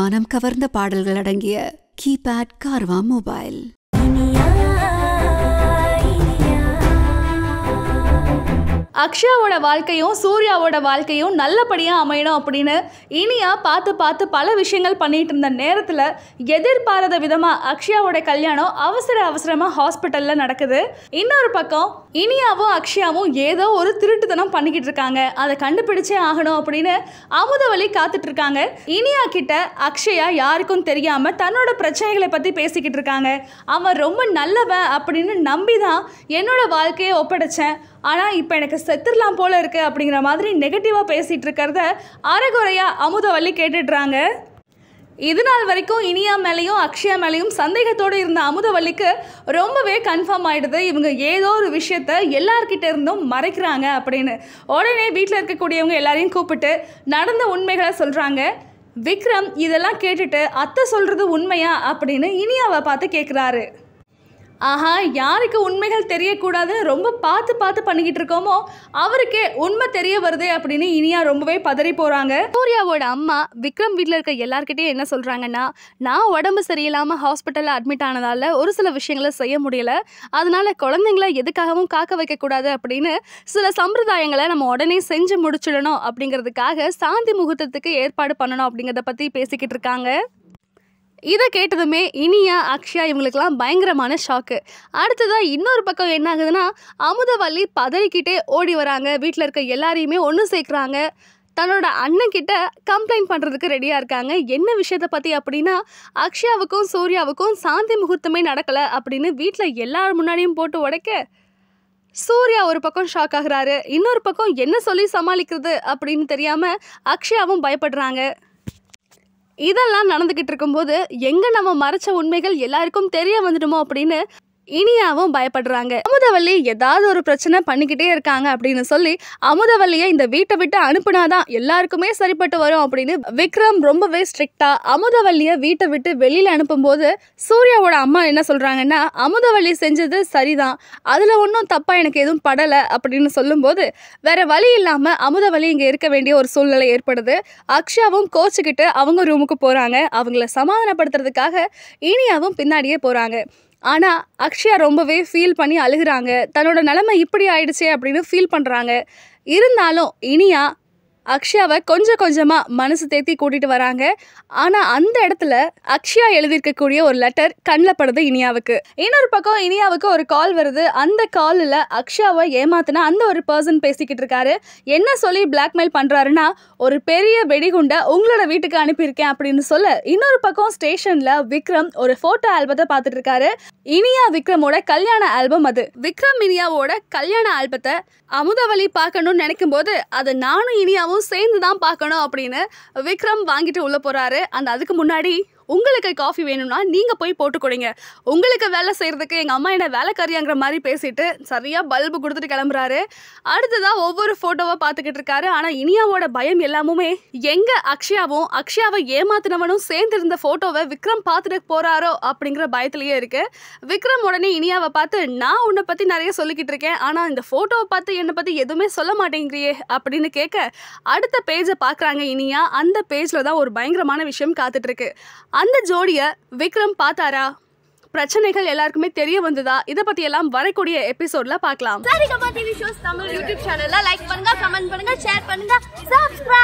மனம் கவர்ந்த பாடல்கள் அடங்கிய கீபேட் கார்வா மொபைல் அக்ஷயாவோட வாழ்க்கையும் சூர்யாவோட வாழ்க்கையும் நல்லபடியாக அமையணும் அப்படின்னு இனியா பார்த்து பார்த்து பல விஷயங்கள் பண்ணிகிட்டு இருந்த நேரத்தில் எதிர்பாராத விதமாக அக்ஷயாவோட கல்யாணம் அவசர அவசரமாக ஹாஸ்பிட்டலில் நடக்குது இன்னொரு பக்கம் இனியாவும் அக்ஷயாவும் ஏதோ ஒரு திருட்டுத்தனம் பண்ணிக்கிட்டு இருக்காங்க அதை கண்டுபிடிச்சே ஆகணும் அப்படின்னு வழி காத்துட்டு இருக்காங்க இனியா கிட்ட அக்ஷயா யாருக்கும் தெரியாமல் தன்னோட பிரச்சனைகளை பற்றி பேசிக்கிட்டு இருக்காங்க அவன் ரொம்ப நல்லவன் அப்படின்னு நம்பி தான் என்னோட வாழ்க்கையை ஒப்படைச்சேன் ஆனால் இப்போ எனக்கு செத்துடலாம் போல் இருக்குது அப்படிங்கிற மாதிரி நெகட்டிவாக பேசிகிட்டு இருக்கிறத அரைகுறையாக அமுதவள்ளி கேட்டுடுறாங்க இது நாள் வரைக்கும் இனியா மேலேயும் அக்ஷயா மேலேயும் சந்தேகத்தோடு இருந்த அமுதவள்ளிக்கு ரொம்பவே கன்ஃபார்ம் ஆகிடுது இவங்க ஏதோ ஒரு விஷயத்த எல்லார்கிட்ட இருந்தும் மறைக்கிறாங்க அப்படின்னு உடனே வீட்டில் இருக்கக்கூடியவங்க எல்லாரையும் கூப்பிட்டு நடந்த உண்மைகளை சொல்கிறாங்க விக்ரம் இதெல்லாம் கேட்டுட்டு அத்தை சொல்கிறது உண்மையா அப்படின்னு இனியாவை பார்த்து கேட்குறாரு ஆஹா யாருக்கு உண்மைகள் தெரியக்கூடாதுன்னு ரொம்ப பார்த்து பார்த்து பண்ணிக்கிட்டு இருக்கோமோ அவருக்கே உண்மை தெரிய வருது அப்படின்னு இனியா ரொம்பவே பதறி போகிறாங்க சூர்யாவோட அம்மா விக்ரம் வீட்டில் இருக்க எல்லாருக்கிட்டையும் என்ன சொல்கிறாங்கன்னா நான் உடம்பு சரியில்லாமல் ஹாஸ்பிட்டலில் அட்மிட் ஆனதால் ஒரு சில விஷயங்களை செய்ய முடியல அதனால் குழந்தைங்கள எதுக்காகவும் காக்க வைக்கக்கூடாது அப்படின்னு சில சம்பிரதாயங்களை நம்ம உடனே செஞ்சு முடிச்சிடணும் அப்படிங்கிறதுக்காக சாந்தி முகூர்த்தத்துக்கு ஏற்பாடு பண்ணணும் அப்படிங்கிறத பற்றி பேசிக்கிட்டு இருக்காங்க இதை கேட்டதுமே இனியா அக்ஷயா இவங்களுக்குலாம் பயங்கரமான ஷாக்கு அடுத்ததாக இன்னொரு பக்கம் என்ன ஆகுதுன்னா அமுதவள்ளி பதறிக்கிட்டே ஓடி வராங்க வீட்டில் இருக்க எல்லாரையுமே ஒன்று சேர்க்குறாங்க தன்னோட அண்ணன்கிட்ட கம்ப்ளைண்ட் பண்ணுறதுக்கு ரெடியாக இருக்காங்க என்ன விஷயத்தை பற்றி அப்படின்னா அக்ஷயாவுக்கும் சூர்யாவுக்கும் சாந்தி முகூர்த்தமே நடக்கலை அப்படின்னு வீட்டில் எல்லார் முன்னாடியும் போட்டு உடைக்க சூர்யா ஒரு பக்கம் ஷாக் ஆகுறாரு இன்னொரு பக்கம் என்ன சொல்லி சமாளிக்கிறது அப்படின்னு தெரியாமல் அக்ஷயாவும் பயப்படுறாங்க இதெல்லாம் நடந்துக்கிட்டு இருக்கும்போது எங்கே நம்ம மறைச்ச உண்மைகள் எல்லாருக்கும் தெரிய வந்துடுமோ அப்படின்னு இனியாவும் பயப்படுறாங்க அமுதவள்ளி ஏதாவது ஒரு பிரச்சனை பண்ணிக்கிட்டே இருக்காங்க அப்படின்னு சொல்லி அமுதவள்ளியை இந்த வீட்டை விட்டு அனுப்புனாதான் எல்லாருக்குமே சரிப்பட்டு வரும் அப்படின்னு விக்ரம் ரொம்பவே ஸ்ட்ரிக்டா அமுதவள்ளியை வீட்டை விட்டு வெளியில அனுப்பும்போது சூர்யாவோட அம்மா என்ன சொல்றாங்கன்னா அமுதவள்ளி செஞ்சது சரிதான் அதுல ஒன்றும் தப்பா எனக்கு எதுவும் படலை அப்படின்னு சொல்லும்போது வேற வழி இல்லாம அமுதவள்ளி இங்க இருக்க வேண்டிய ஒரு சூழ்நிலை ஏற்படுது அக்ஷாவும் கோச்சுக்கிட்டு அவங்க ரூமுக்கு போறாங்க அவங்கள சமாதானப்படுத்துறதுக்காக இனியாவும் பின்னாடியே போறாங்க ஆனால் அக்ஷயா ரொம்பவே ஃபீல் பண்ணி அழுகிறாங்க தன்னோட நிலமை இப்படி ஆயிடுச்சே அப்படின்னு ஃபீல் பண்ணுறாங்க இருந்தாலும் இனியா அக்ஷயாவை கொஞ்சம் கொஞ்சமாக மனசு தேத்தி கூட்டிகிட்டு வராங்க ஆனால் அந்த இடத்துல அக்ஷயா எழுதியிருக்கக்கூடிய ஒரு லெட்டர் கண்ணில் படுது இனியாவுக்கு இன்னொரு பக்கம் இனியாவுக்கு ஒரு கால் வருது அந்த காலில் அக்ஷயாவை ஏமாத்தினா அந்த ஒரு பர்சன் பேசிக்கிட்டு இருக்காரு என்ன சொல்லி பிளாக்மெயில் பண்ணுறாருன்னா ஒரு பெரிய வெடிகுண்டை உங்களோட வீட்டுக்கு அனுப்பியிருக்கேன் அப்படின்னு சொல்ல இன்னொரு பக்கம் ஸ்டேஷனில் விக்ரம் ஒரு ஃபோட்டோ ஆல்பத்தை பார்த்துட்டு இருக்காரு இனியா விக்ரமோட கல்யாண ஆல்பம் அது விக்ரம் இனியாவோட கல்யாண ஆல்பத்தை அமுதவழி பார்க்கணும்னு நினைக்கும் போது அதை நானும் இனியாவும் சேர்ந்து தான் பார்க்கணும் அப்படின்னு விக்ரம் வாங்கிட்டு உள்ளே போகிறாரு அந்த அதுக்கு முன்னாடி உங்களுக்கு காஃபி வேணும்னா நீங்கள் போய் போட்டு கொடுங்க உங்களுக்கு வேலை செய்கிறதுக்கு எங்கள் அம்மா என்ன வேலைக்காரியாங்கிற மாதிரி பேசிட்டு சரியாக பல்பு கொடுத்துட்டு கிளம்புறாரு அடுத்ததான் ஒவ்வொரு ஃபோட்டோவாக பார்த்துக்கிட்டு இருக்காரு ஆனால் இனியாவோட பயம் எல்லாமுமே எங்கே அக்ஷயாவும் அக்ஷயாவை ஏமாத்தினவனும் சேர்ந்து இருந்த ஃபோட்டோவை விக்ரம் பார்த்துட்டு போகிறாரோ அப்படிங்கிற பயத்துலேயே இருக்குது விக்ரம் உடனே இனியாவை பார்த்து நான் உன்னை பற்றி நிறைய சொல்லிக்கிட்டு இருக்கேன் ஆனால் இந்த ஃபோட்டோவை பார்த்து என்னை பற்றி எதுவுமே சொல்ல மாட்டேங்கிறியே அப்படின்னு கேட்க அடுத்த பேஜை பார்க்குறாங்க இனியா அந்த பேஜில் தான் ஒரு பயங்கரமான விஷயம் காத்துட்ருக்கு அந்த ஜோடியை விக்ரம் பார்த்தாரா பிரச்சனைகள் எல்லாருக்குமே தெரிய வந்ததா இத பத்தி எல்லாம் வரக்கூடிய எபிசோட்ல பார்க்கலாம் Saregama TV shows Tamil YouTube சேனல்ல லைக் பண்ணுங்க கமெண்ட் பண்ணுங்க ஷேர் பண்ணுங்க சப்ஸ்கிரைப்